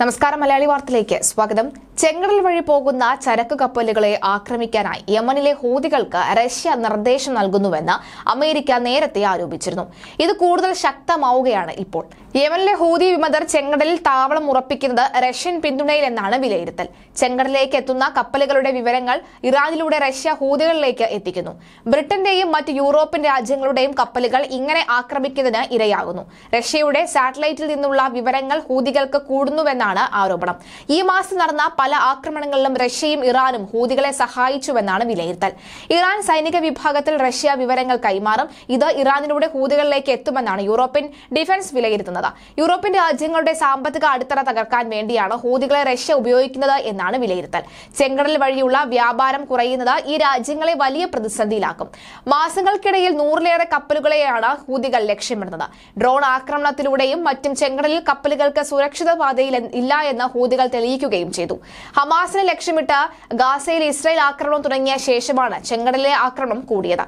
നമസ്കാരം മലയാളി വാർത്തയിലേക്ക് സ്വാഗതം ചെങ്കടൽ വഴി പോകുന്ന ചരക്ക് കപ്പലുകളെ ആക്രമിക്കാനായി യമനിലെ ഹൂതികൾക്ക് റഷ്യ നിർദ്ദേശം നൽകുന്നുവെന്ന് അമേരിക്ക നേരത്തെ ആരോപിച്ചിരുന്നു ഇത് കൂടുതൽ ശക്തമാവുകയാണ് ഇപ്പോൾ യമനിലെ ഹൂതി വിമതർ ചെങ്കടലിൽ താവളം ഉറപ്പിക്കുന്നത് റഷ്യൻ പിന്തുണയിലെന്നാണ് വിലയിരുത്തൽ ചെങ്കടലിലേക്ക് എത്തുന്ന കപ്പലുകളുടെ വിവരങ്ങൾ ഇറാനിലൂടെ റഷ്യ ഹൂതികളിലേക്ക് എത്തിക്കുന്നു ബ്രിട്ടന്റെയും മറ്റ് യൂറോപ്യൻ രാജ്യങ്ങളുടെയും കപ്പലുകൾ ഇങ്ങനെ ആക്രമിക്കുന്നതിന് ഇരയാകുന്നു റഷ്യയുടെ സാറ്റലൈറ്റിൽ നിന്നുള്ള വിവരങ്ങൾ ഹൂതികൾക്ക് കൂടുന്നുവെന്നാണ് ആരോപണം ഈ മാസം നടന്ന പല ആക്രമണങ്ങളിലും റഷ്യയും ഇറാനും ഹൂതികളെ സഹായിച്ചുവെന്നാണ് വിലയിരുത്തൽ ഇറാൻ സൈനിക വിഭാഗത്തിൽ റഷ്യ വിവരങ്ങൾ കൈമാറും ഇത് ഇറാനിലൂടെ ഹൂതികളിലേക്ക് എത്തുമെന്നാണ് യൂറോപ്യൻ ഡിഫൻസ് വിലയിരുത്തുന്നത് വന്നത് യൂറോപ്യൻ രാജ്യങ്ങളുടെ സാമ്പത്തിക അടിത്തറ തകർക്കാൻ വേണ്ടിയാണ് ഹൂതികളെ റഷ്യ ഉപയോഗിക്കുന്നത് എന്നാണ് വിലയിരുത്തൽ ചെങ്കടൽ വഴിയുള്ള വ്യാപാരം കുറയുന്നത് ഈ രാജ്യങ്ങളെ വലിയ പ്രതിസന്ധിയിലാക്കും മാസങ്ങൾക്കിടയിൽ നൂറിലേറെ കപ്പലുകളെയാണ് ഹൂതികൾ ലക്ഷ്യമിടുന്നത് ഡ്രോൺ ആക്രമണത്തിലൂടെയും മറ്റും ചെങ്കടലിൽ കപ്പലുകൾക്ക് സുരക്ഷിത പാതയിൽ ഇല്ല എന്ന് ഹൂതികൾ തെളിയിക്കുകയും ചെയ്തു ഹമാസിനെ ലക്ഷ്യമിട്ട് ഗാസയിൽ ഇസ്രായേൽ ആക്രമണം തുടങ്ങിയ ശേഷമാണ് ചെങ്കടലിലെ ആക്രമണം കൂടിയത്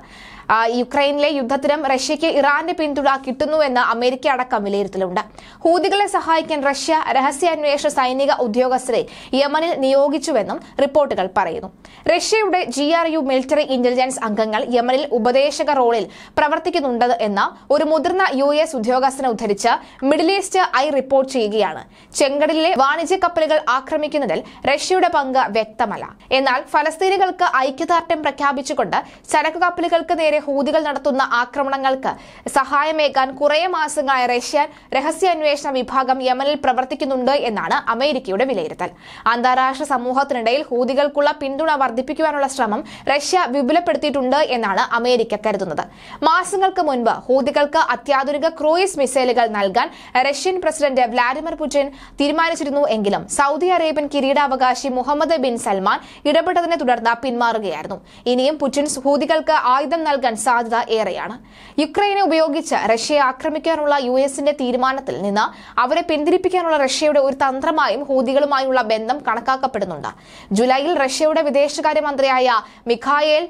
യുക്രൈനിലെ യുദ്ധത്തിനും റഷ്യയ്ക്ക് ഇറാന്റെ പിന്തുണ കിട്ടുന്നുവെന്ന് അമേരിക്ക അടക്കം വിലയിരുത്തലുണ്ട് ഹൂതികളെ സഹായിക്കാൻ റഷ്യ രഹസ്യാന്വേഷണ സൈനിക ഉദ്യോഗസ്ഥരെ യമനിൽ നിയോഗിച്ചുവെന്നും റിപ്പോർട്ടുകൾ പറയുന്നു റഷ്യയുടെ G R U military intelligence അംഗങ്ങൾ യമനിൽ ഉപദേശക റോളിൽ പ്രവർത്തിക്കുന്നുണ്ട് എന്ന് ഒരു മുതിർന്ന യു എസ് ഉദ്യോഗസ്ഥനെ ഉദ്ധരിച്ച് മിഡിൽ ഈസ്റ്റ് ഐ റിപ്പോർട്ട് ചെയ്യുകയാണ് ചെങ്കടലിലെ വാണിജ്യ കപ്പലുകൾ ആക്രമിക്കുന്നതിൽ റഷ്യയുടെ പങ്ക് വ്യക്തമല്ല എന്നാൽ ഫലസ്തീനുകൾക്ക് ഐക്യദാർഢ്യം പ്രഖ്യാപിച്ചുകൊണ്ട് ചരക്ക് കപ്പലുകൾക്ക് നേരെ നേരെ ഹൂതികൾ നടത്തുന്ന ആക്രമണങ്ങൾക്ക് സഹായമേകാൻ കുറേ മാസങ്ങളായി റഷ്യൻ രഹസ്യാന്വേഷണ വിഭാഗം യമനിൽ പ്രവർത്തിക്കുന്നുണ്ട് എന്നാണ് അമേരിക്കയുടെ വിലയിരുത്തൽ അന്താരാഷ്ട്ര സമൂഹത്തിനിടയിൽ ഹൂതികൾക്കുള്ള പിന്തുണ വർദ്ധിപ്പിക്കുവാനുള്ള ശ്രമം റഷ്യ വിപുലപ്പെടുത്തിയിട്ടുണ്ട് എന്നാണ് അമേരിക്ക കരുതുന്നത് മാസങ്ങൾക്ക് മുൻപ് ഹൂതികൾക്ക് അത്യാധുനിക ക്രൂയിസ് മിസൈലുകൾ നൽകാൻ റഷ്യൻ പ്രസിഡന്റ് വ്ളാഡിമിർ പുടിൻ തീരുമാനിച്ചിരുന്നു എങ്കിലും സൗദി അറേബ്യൻ കിരീടാവകാശി മുഹമ്മദ് ബിൻ സൽമാൻ ഇടപെട്ടതിനെ തുടർന്ന് പിന്മാറുകയായിരുന്നു ഇനിയും പുടിൻ ഹൂതികൾക്ക് ആയുധം നൽകാൻ സാധ്യത ഏറെയാണ് യുക്രൈനെ ഉപയോഗിച്ച് റഷ്യയെ ആക്രമിക്കാനുള്ള യു എസിന്റെ തീരുമാനത്തിൽ നിന്ന് അവരെ പിന്തിരിപ്പിക്കാനുള്ള റഷ്യയുടെ ഒരു തന്ത്രമായും ഹൂതികളുമായുള്ള ബന്ധം കണക്കാക്കപ്പെടുന്നുണ്ട് ജൂലൈയിൽ റഷ്യയുടെ വിദേശകാര്യമന്ത്രിയായ മിഖായേൽ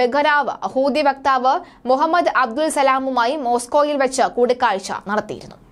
ബെഗനാവ് ഹൂതി വക്താവ് മുഹമ്മദ് അബ്ദുൽ സലാമുമായി മോസ്കോയിൽ വെച്ച് കൂടിക്കാഴ്ച നടത്തിയിരുന്നു